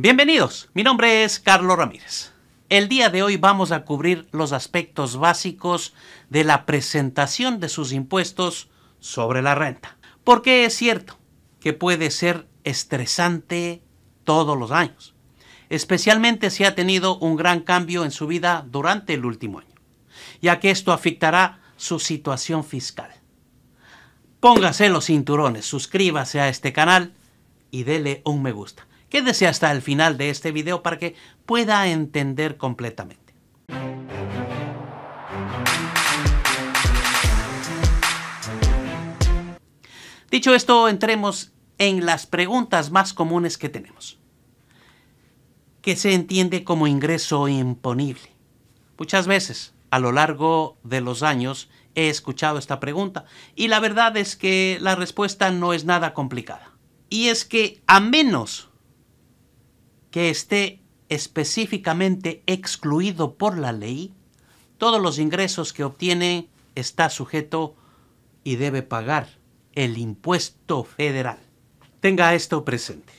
Bienvenidos, mi nombre es Carlos Ramírez. El día de hoy vamos a cubrir los aspectos básicos de la presentación de sus impuestos sobre la renta. Porque es cierto que puede ser estresante todos los años, especialmente si ha tenido un gran cambio en su vida durante el último año, ya que esto afectará su situación fiscal. Póngase los cinturones, suscríbase a este canal y dele un me gusta. Quédese hasta el final de este video para que pueda entender completamente. Dicho esto, entremos en las preguntas más comunes que tenemos. ¿Qué se entiende como ingreso imponible? Muchas veces, a lo largo de los años, he escuchado esta pregunta y la verdad es que la respuesta no es nada complicada. Y es que a menos esté específicamente excluido por la ley, todos los ingresos que obtiene está sujeto y debe pagar el impuesto federal. Tenga esto presente.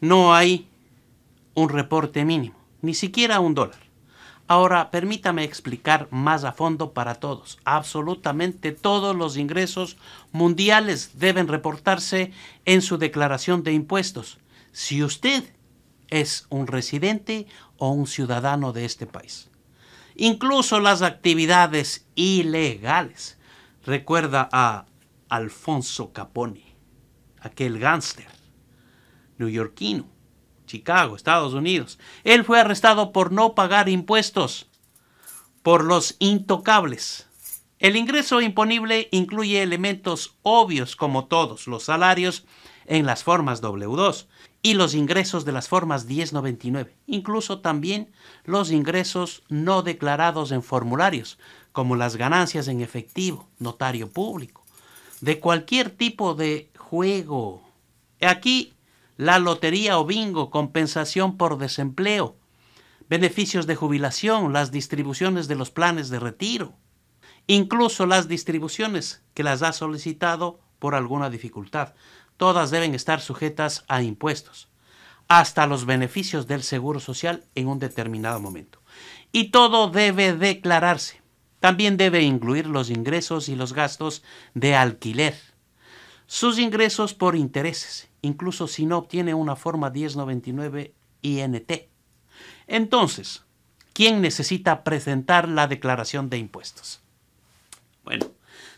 No hay un reporte mínimo, ni siquiera un dólar. Ahora, permítame explicar más a fondo para todos. Absolutamente todos los ingresos mundiales deben reportarse en su declaración de impuestos. Si usted es un residente o un ciudadano de este país. Incluso las actividades ilegales. Recuerda a Alfonso Capone, aquel gánster, neoyorquino, Chicago, Estados Unidos. Él fue arrestado por no pagar impuestos por los intocables. El ingreso imponible incluye elementos obvios como todos los salarios, en las formas W2 y los ingresos de las formas 1099, incluso también los ingresos no declarados en formularios, como las ganancias en efectivo, notario público, de cualquier tipo de juego. Aquí la lotería o bingo, compensación por desempleo, beneficios de jubilación, las distribuciones de los planes de retiro, incluso las distribuciones que las ha solicitado por alguna dificultad todas deben estar sujetas a impuestos, hasta los beneficios del Seguro Social en un determinado momento. Y todo debe declararse. También debe incluir los ingresos y los gastos de alquiler. Sus ingresos por intereses, incluso si no obtiene una forma 1099 INT. Entonces, ¿quién necesita presentar la declaración de impuestos? Bueno,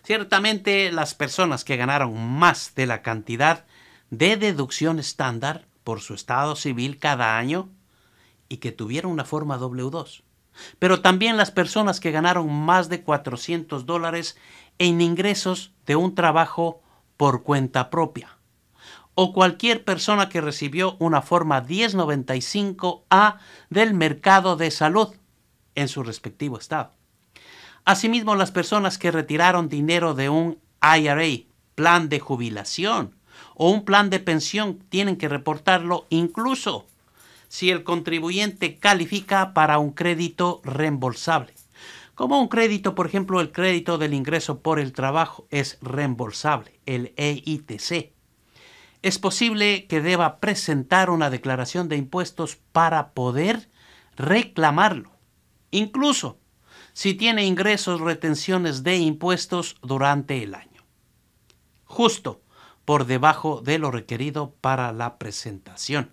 Ciertamente las personas que ganaron más de la cantidad de deducción estándar por su estado civil cada año y que tuvieron una forma W2. Pero también las personas que ganaron más de 400 dólares en ingresos de un trabajo por cuenta propia. O cualquier persona que recibió una forma 1095A del mercado de salud en su respectivo estado. Asimismo, las personas que retiraron dinero de un IRA, plan de jubilación o un plan de pensión, tienen que reportarlo incluso si el contribuyente califica para un crédito reembolsable. Como un crédito, por ejemplo, el crédito del ingreso por el trabajo es reembolsable, el EITC. Es posible que deba presentar una declaración de impuestos para poder reclamarlo. Incluso si tiene ingresos retenciones de impuestos durante el año. Justo por debajo de lo requerido para la presentación,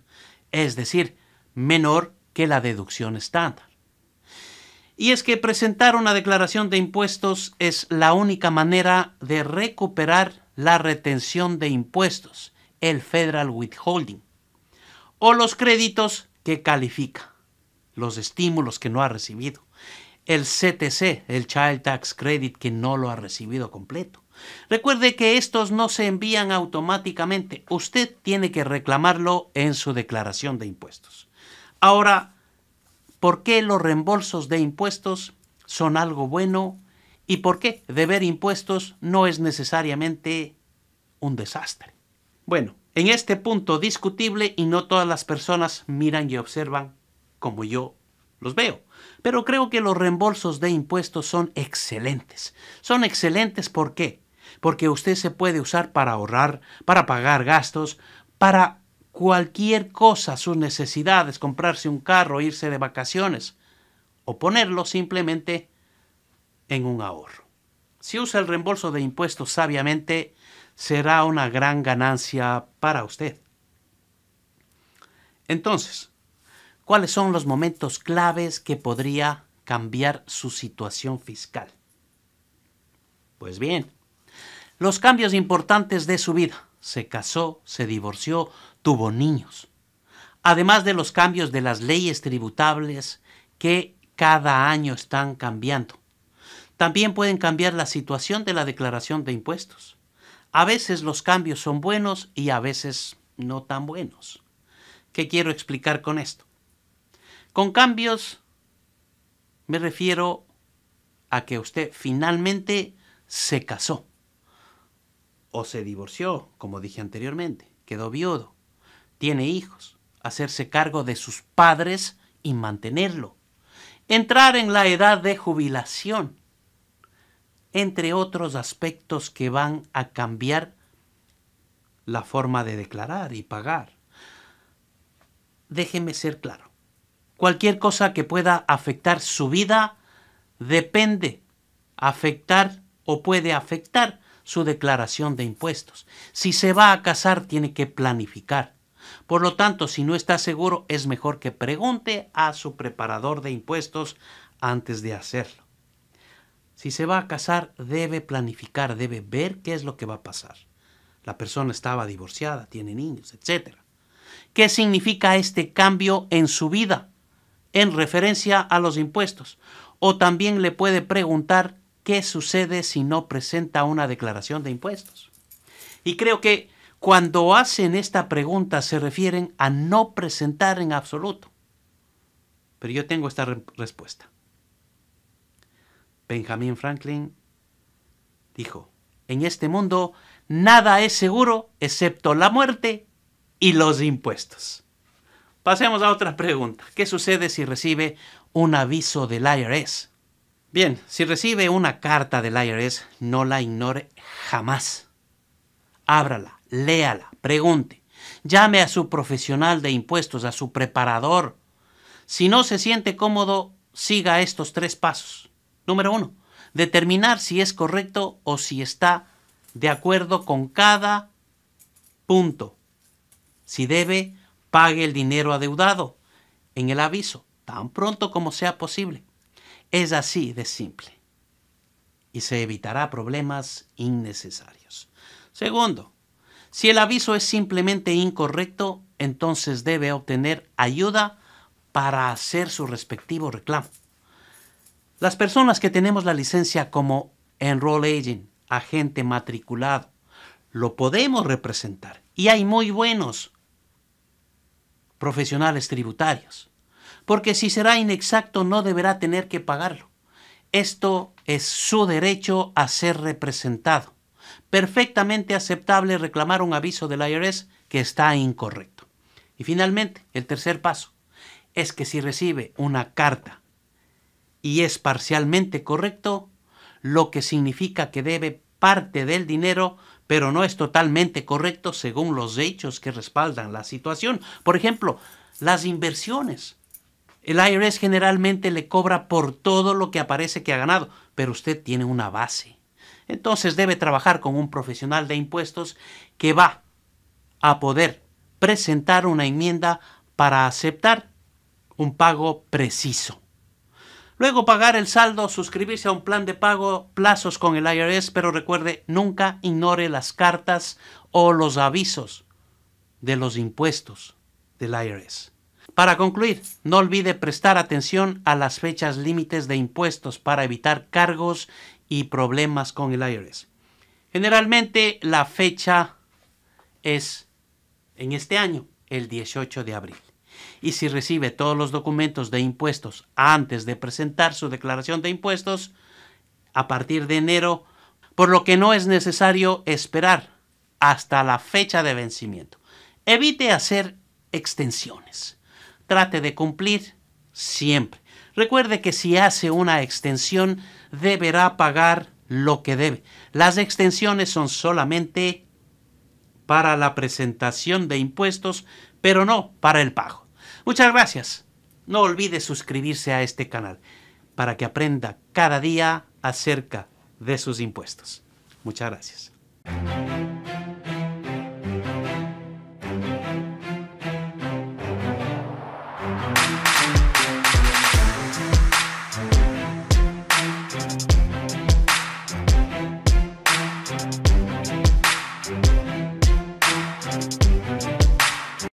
es decir, menor que la deducción estándar. Y es que presentar una declaración de impuestos es la única manera de recuperar la retención de impuestos, el Federal Withholding, o los créditos que califica, los estímulos que no ha recibido, el CTC, el Child Tax Credit, que no lo ha recibido completo. Recuerde que estos no se envían automáticamente. Usted tiene que reclamarlo en su declaración de impuestos. Ahora, ¿por qué los reembolsos de impuestos son algo bueno? ¿Y por qué deber impuestos no es necesariamente un desastre? Bueno, en este punto discutible y no todas las personas miran y observan como yo los veo. Pero creo que los reembolsos de impuestos son excelentes. Son excelentes ¿por qué? Porque usted se puede usar para ahorrar, para pagar gastos, para cualquier cosa, sus necesidades, comprarse un carro, irse de vacaciones o ponerlo simplemente en un ahorro. Si usa el reembolso de impuestos sabiamente, será una gran ganancia para usted. Entonces, cuáles son los momentos claves que podría cambiar su situación fiscal. Pues bien, los cambios importantes de su vida. Se casó, se divorció, tuvo niños. Además de los cambios de las leyes tributables que cada año están cambiando. También pueden cambiar la situación de la declaración de impuestos. A veces los cambios son buenos y a veces no tan buenos. ¿Qué quiero explicar con esto? Con cambios me refiero a que usted finalmente se casó o se divorció, como dije anteriormente, quedó viudo, tiene hijos, hacerse cargo de sus padres y mantenerlo, entrar en la edad de jubilación, entre otros aspectos que van a cambiar la forma de declarar y pagar. Déjeme ser claro. Cualquier cosa que pueda afectar su vida depende, afectar o puede afectar su declaración de impuestos. Si se va a casar, tiene que planificar. Por lo tanto, si no está seguro, es mejor que pregunte a su preparador de impuestos antes de hacerlo. Si se va a casar, debe planificar, debe ver qué es lo que va a pasar. La persona estaba divorciada, tiene niños, etc. ¿Qué significa este cambio en su vida? en referencia a los impuestos. O también le puede preguntar qué sucede si no presenta una declaración de impuestos. Y creo que cuando hacen esta pregunta se refieren a no presentar en absoluto. Pero yo tengo esta respuesta. Benjamin Franklin dijo, en este mundo nada es seguro excepto la muerte y los impuestos. Pasemos a otra pregunta. ¿Qué sucede si recibe un aviso del IRS? Bien, si recibe una carta del IRS, no la ignore jamás. Ábrala, léala, pregunte. Llame a su profesional de impuestos, a su preparador. Si no se siente cómodo, siga estos tres pasos. Número uno, determinar si es correcto o si está de acuerdo con cada punto. Si debe pague el dinero adeudado en el aviso, tan pronto como sea posible. Es así de simple. Y se evitará problemas innecesarios. Segundo, si el aviso es simplemente incorrecto, entonces debe obtener ayuda para hacer su respectivo reclamo. Las personas que tenemos la licencia como Enroll Agent, agente matriculado, lo podemos representar. Y hay muy buenos profesionales tributarios, porque si será inexacto no deberá tener que pagarlo. Esto es su derecho a ser representado. Perfectamente aceptable reclamar un aviso del IRS que está incorrecto. Y finalmente, el tercer paso es que si recibe una carta y es parcialmente correcto, lo que significa que debe parte del dinero pero no es totalmente correcto según los hechos que respaldan la situación. Por ejemplo, las inversiones. El IRS generalmente le cobra por todo lo que aparece que ha ganado, pero usted tiene una base. Entonces debe trabajar con un profesional de impuestos que va a poder presentar una enmienda para aceptar un pago preciso. Luego pagar el saldo, suscribirse a un plan de pago, plazos con el IRS, pero recuerde, nunca ignore las cartas o los avisos de los impuestos del IRS. Para concluir, no olvide prestar atención a las fechas límites de impuestos para evitar cargos y problemas con el IRS. Generalmente la fecha es en este año, el 18 de abril y si recibe todos los documentos de impuestos antes de presentar su declaración de impuestos a partir de enero, por lo que no es necesario esperar hasta la fecha de vencimiento. Evite hacer extensiones. Trate de cumplir siempre. Recuerde que si hace una extensión deberá pagar lo que debe. Las extensiones son solamente para la presentación de impuestos, pero no para el pago. Muchas gracias. No olvides suscribirse a este canal para que aprenda cada día acerca de sus impuestos. Muchas gracias.